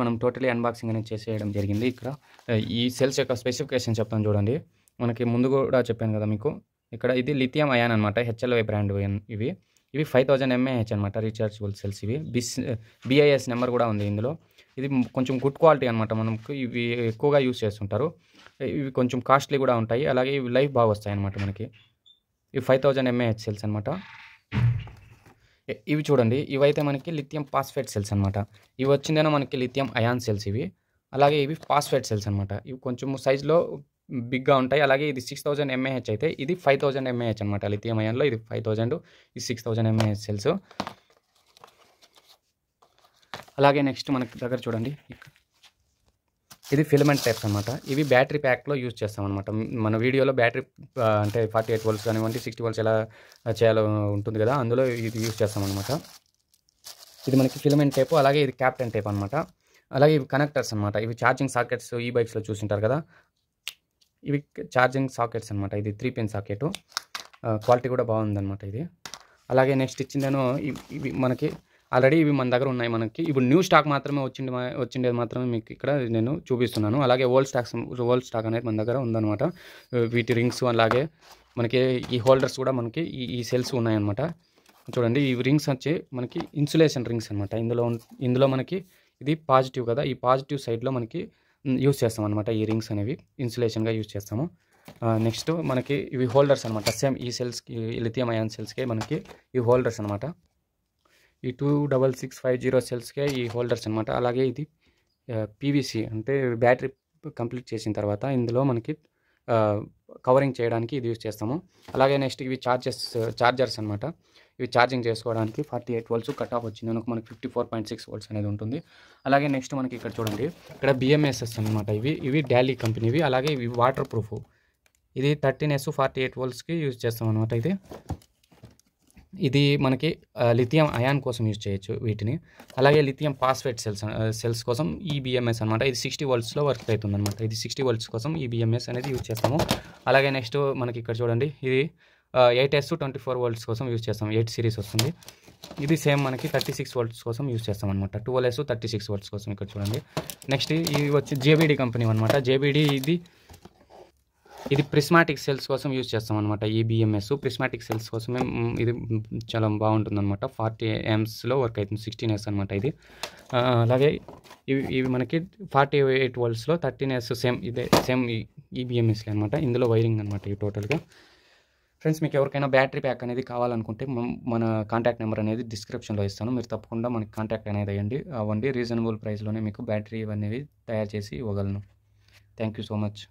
మనం totally unboxing అనేది చేసేయడం జరిగింది ఇక్కడ ఈ సెల్స్ యొక్క స్పెసిఫికేషన్ చెప్తాను చూడండి మనకి ముందు కూడా చెప్పాను కదా మీకు ఇక్కడ ఇది లిథియం అయాన్ అనమాట హెచ్ఎల్ఐ బ్రాండ్ ఇవి ఇవి ఫైవ్ థౌజండ్ ఎంఏహెచ్ అనమాట రీఛార్జబుల్ సెల్స్ ఇవి బిస్ బిఐఎస్ నెంబర్ కూడా ఉంది ఇందులో ఇది కొంచెం గుడ్ క్వాలిటీ అనమాట మనకు ఇవి ఎక్కువగా యూస్ చేస్తుంటారు ఇవి కొంచెం కాస్ట్లీ కూడా ఉంటాయి అలాగే ఇవి లైఫ్ బాగా వస్తాయి అనమాట మనకి ఇవి ఫైవ్ థౌజండ్ ఎంఏహెచ్ సెల్స్ అనమాట ఇవి చూడండి ఇవైతే మనకి లిథియం పాస్ఫేట్ సెల్స్ అనమాట ఇవి వచ్చిందేనా మనకి లిథియం అయాన్ సెల్స్ ఇవి అలాగే ఇవి పాస్ఫేట్ సెల్స్ అనమాట ఇవి కొంచెం సైజులో బిగ్గా ఉంటాయి అలాగే ఇది సిక్స్ థౌజండ్ ఎంఏహెచ్ అయితే ఇది ఫైవ్ థౌజండ్ ఎంఏహెచ్ అనమాట లిథియం అయాన్లో ఇది ఫైవ్ థౌజండ్ ఇది సిక్స్ థౌజండ్ ఎంఏహెచ్ సెల్స్ అలాగే నెక్స్ట్ మనకి దగ్గర చూడండి ఇది ఫిలమెంట్ టైప్స్ అనమాట ఇవి బ్యాటరీ ప్యాక్లో యూజ్ చేస్తాం అనమాట మన వీడియోలో బ్యాటరీ అంటే ఫార్టీ ఎయిట్ వోల్స్ కానివ్వండి సిక్స్టీ వోల్స్ ఎలా చేయాలో ఉంటుంది కదా అందులో ఇది యూజ్ చేస్తాం అనమాట ఇది మనకి ఫిలమెంట్ టైప్ అలాగే ఇది క్యాప్టెన్ టైప్ అనమాట అలాగే ఇవి కనెక్టర్స్ అనమాట ఇవి ఛార్జింగ్ సాకెట్స్ ఈ బైక్స్లో చూసింటారు కదా ఇవి ఛార్జింగ్ సాకెట్స్ అనమాట ఇది త్రీ పిన్ సాకెట్ క్వాలిటీ కూడా బాగుందన్నమాట ఇది అలాగే నెక్స్ట్ ఇచ్చిందేనో ఇవి మనకి ఆల్రెడీ ఇవి మన దగ్గర ఉన్నాయి మనకి ఇప్పుడు న్యూ స్టాక్ మాత్రమే వచ్చింది వచ్చిండేది మాత్రమే మీకు ఇక్కడ నేను చూపిస్తున్నాను అలాగే ఓల్డ్ స్టాక్స్ ఓల్డ్ స్టాక్ అనేది మన దగ్గర ఉందన్నమాట వీటి రింగ్స్ అలాగే మనకి ఈ హోల్డర్స్ కూడా మనకి ఈ ఈ సెల్స్ ఉన్నాయన్నమాట చూడండి ఈ రింగ్స్ వచ్చి మనకి ఇన్సులేషన్ రింగ్స్ అనమాట ఇందులో ఇందులో మనకి ఇది పాజిటివ్ కదా ఈ పాజిటివ్ సైడ్లో మనకి యూస్ చేస్తాం అనమాట ఈ రింగ్స్ అనేవి ఇన్సులేషన్గా యూజ్ చేస్తాము నెక్స్ట్ మనకి ఇవి హోల్డర్స్ అనమాట సేమ్ ఈ సెల్స్కి లిథియం అయాన్ సెల్స్కి మనకి ఈ హోల్డర్స్ అనమాట ఈ two double six five zero సెల్స్కే ఈ హోల్డర్స్ అనమాట అలాగే ఇది పీవీసీ అంటే బ్యాటరీ కంప్లీట్ చేసిన తర్వాత ఇందులో మనకి కవరింగ్ చేయడానికి ఇది యూజ్ చేస్తాము అలాగే నెక్స్ట్ ఇవి చార్జెస్ చార్జర్స్ అనమాట ఇవి ఛార్జింగ్ చేసుకోవడానికి forty eight volts cut off వచ్చింది మనకు మనకి fifty four point six volts అనేది ఉంటుంది అలాగే నెక్స్ట్ మనకి ఇక్కడ చూడండి ఇక్కడ బిఎంఎస్ఎస్ అనమాట ఇవి ఇవి డాలీ కంపెనీవి అలాగే ఇవి వాటర్ ప్రూఫ్ ఇది థర్టీన్ ఎస్ ఫార్టీ ఎయిట్ వోల్ట్స్కి యూజ్ చేస్తాం అనమాట ఇది ఇది మనకి లిథియం అయాన్ కోసం యూజ్ చేయొచ్చు వీటిని అలాగే లిథియం పాస్ఫేట్ సెల్స్ సెల్స్ కోసం ఈబిఎంఎస్ e అనమాట ఇది సిక్స్టీ వోల్ట్స్లో వర్క్ అవుతుంది అనమాట ఇది సిక్స్టీ వోల్ట్స్ కోసం ఈబిఎంఎస్ e అనేది యూజ్ చేస్తాము అలాగే నెక్స్ట్ మనకి ఇక్కడ చూడండి ఇది eight S twenty four volts కోసం యూజ్ చేస్తాం ఎయిట్ సిరీస్ వస్తుంది ఇది సేమ్ మనకి థర్టీ సిక్స్ వోల్ట్స్ కోసం యూజ్ చేస్తాం అనమాట twelve S thirty six volts కోసం ఇక్కడ చూడండి నెక్స్ట్ ఇవి వచ్చి జేబీడీ కంపెనీ అనమాట జేబీడీ ఇది ఇది ప్రిస్మాటిక్ సెల్స్ కోసం యూజ్ చేస్తాం అనమాట ఈ బిఎంఎస్ ప్రిస్మాటిక్ సెల్స్ కోసమే ఇది చాలా బాగుంటుంది అనమాట ఫార్టీ ఎమ్స్లో వర్క్ అవుతుంది సిక్స్టీన్ ఎస్ అనమాట ఇది అలాగే ఇవి ఇవి మనకి ఫార్టీ ఎయిట్ వోల్ట్స్లో థర్టీన్ ఎస్ సేమ్ ఇదే సేమ్ ఈ బిఎంఎస్లే అనమాట ఇందులో వైరింగ్ అనమాట ఇవి టోటల్గా ఫ్రెండ్స్ మీకు ఎవరికైనా బ్యాటరీ ప్యాక్ అనేది కావాలనుకుంటే మన కాంటాక్ట్ నెంబర్ అనేది డిస్క్రిప్షన్లో ఇస్తాను మీరు తప్పకుండా మనకి కాంటాక్ట్ అనేది అయ్యండి అవ్వండి రీజనబుల్ ప్రైస్లోనే మీకు బ్యాటరీ ఇవన్నీ తయారు చేసి ఇవ్వగలను థ్యాంక్ యూ సో మచ్